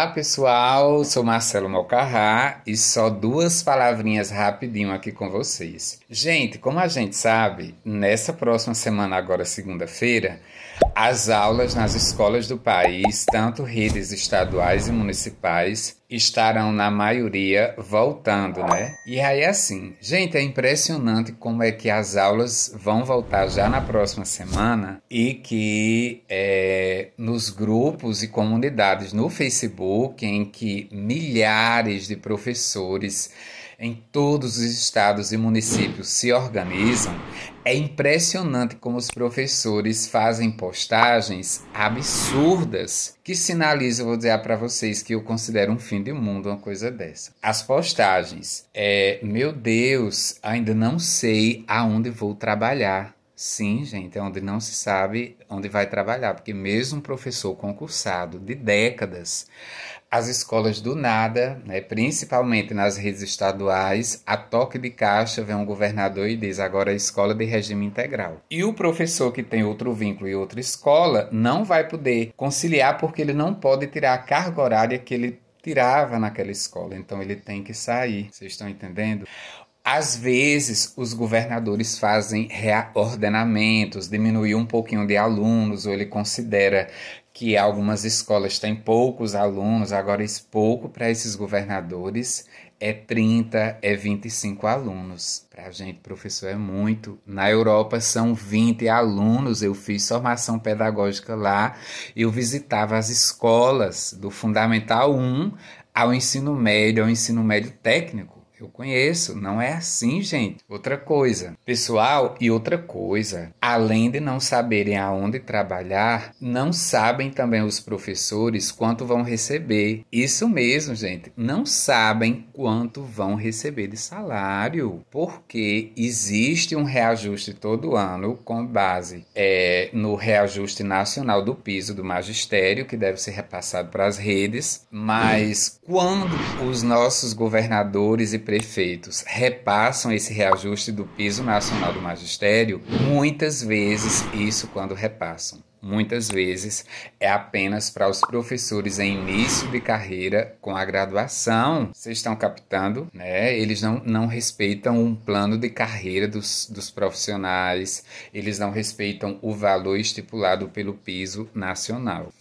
Olá pessoal, sou Marcelo Mocarrá e só duas palavrinhas rapidinho aqui com vocês. Gente, como a gente sabe, nessa próxima semana, agora segunda-feira, as aulas nas escolas do país, tanto redes estaduais e municipais, estarão na maioria voltando, né? E aí assim, gente, é impressionante como é que as aulas vão voltar já na próxima semana e que é, nos grupos e comunidades no Facebook Facebook, é em que milhares de professores em todos os estados e municípios se organizam, é impressionante como os professores fazem postagens absurdas que sinalizam, vou dizer para vocês que eu considero um fim de mundo uma coisa dessa. As postagens é, meu Deus, ainda não sei aonde vou trabalhar. Sim, gente, é onde não se sabe onde vai trabalhar, porque mesmo um professor concursado de décadas, as escolas do nada, né, principalmente nas redes estaduais, a toque de caixa vem um governador e diz agora é escola de regime integral. E o professor que tem outro vínculo e outra escola não vai poder conciliar porque ele não pode tirar a carga horária que ele tirava naquela escola, então ele tem que sair. Vocês estão entendendo? Às vezes, os governadores fazem reordenamentos, diminuir um pouquinho de alunos, ou ele considera que algumas escolas têm poucos alunos, agora esse pouco para esses governadores é 30, é 25 alunos. Para a gente, professor, é muito. Na Europa são 20 alunos. Eu fiz formação pedagógica lá. Eu visitava as escolas do Fundamental 1 ao ensino médio, ao ensino médio técnico. Eu conheço, não é assim, gente. Outra coisa, pessoal, e outra coisa, além de não saberem aonde trabalhar, não sabem também os professores quanto vão receber. Isso mesmo, gente, não sabem quanto vão receber de salário, porque existe um reajuste todo ano com base é, no reajuste nacional do piso do magistério, que deve ser repassado para as redes, mas quando os nossos governadores e prefeitos repassam esse reajuste do piso nacional do magistério, muitas vezes, isso quando repassam, muitas vezes é apenas para os professores em início de carreira com a graduação. Vocês estão captando, né? Eles não, não respeitam um plano de carreira dos, dos profissionais, eles não respeitam o valor estipulado pelo piso nacional.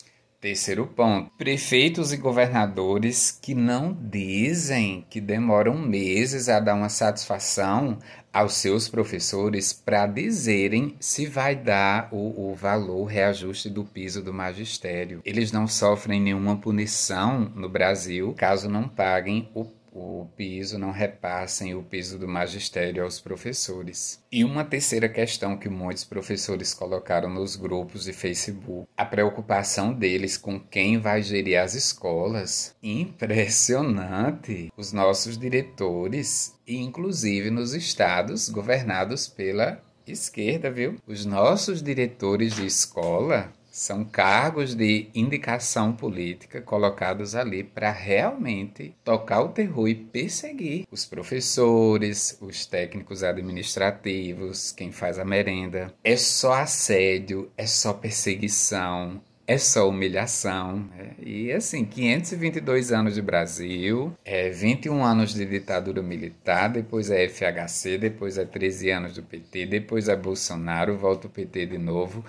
Terceiro ponto: prefeitos e governadores que não dizem que demoram meses a dar uma satisfação aos seus professores para dizerem se vai dar o, o valor reajuste do piso do magistério. Eles não sofrem nenhuma punição no Brasil caso não paguem o o piso, não repassem o piso do magistério aos professores. E uma terceira questão que muitos professores colocaram nos grupos de Facebook, a preocupação deles com quem vai gerir as escolas. Impressionante! Os nossos diretores, inclusive nos estados governados pela esquerda, viu? Os nossos diretores de escola são cargos de indicação política colocados ali para realmente tocar o terror e perseguir os professores, os técnicos administrativos, quem faz a merenda. É só assédio, é só perseguição, é só humilhação. Né? E assim, 522 anos de Brasil, é 21 anos de ditadura militar, depois é FHC, depois é 13 anos do PT, depois é Bolsonaro, volta o PT de novo.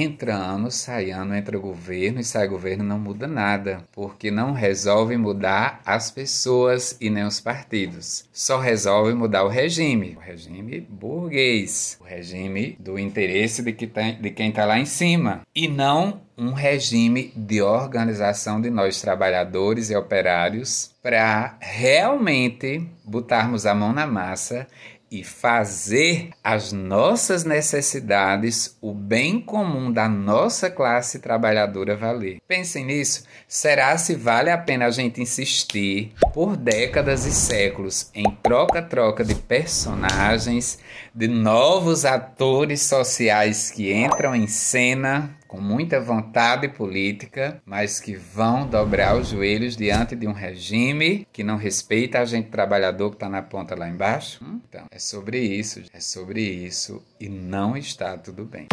Entra ano, sai ano, entra governo e sai governo, não muda nada, porque não resolve mudar as pessoas e nem os partidos. Só resolve mudar o regime, o regime burguês, o regime do interesse de, que tá, de quem está lá em cima, e não um regime de organização de nós trabalhadores e operários para realmente botarmos a mão na massa e fazer as nossas necessidades, o bem comum da nossa classe trabalhadora valer. Pensem nisso. Será se vale a pena a gente insistir por décadas e séculos em troca-troca de personagens, de novos atores sociais que entram em cena com muita vontade política, mas que vão dobrar os joelhos diante de um regime que não respeita a gente trabalhador que está na ponta lá embaixo? Hum? Então, é sobre isso, é sobre isso e não está tudo bem.